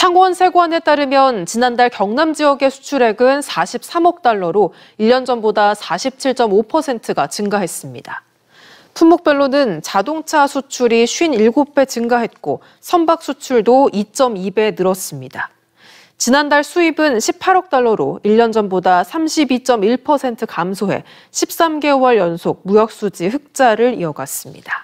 창원 세관에 따르면 지난달 경남 지역의 수출액은 43억 달러로 1년 전보다 47.5%가 증가했습니다. 품목별로는 자동차 수출이 57배 증가했고 선박 수출도 2.2배 늘었습니다. 지난달 수입은 18억 달러로 1년 전보다 32.1% 감소해 13개월 연속 무역수지 흑자를 이어갔습니다.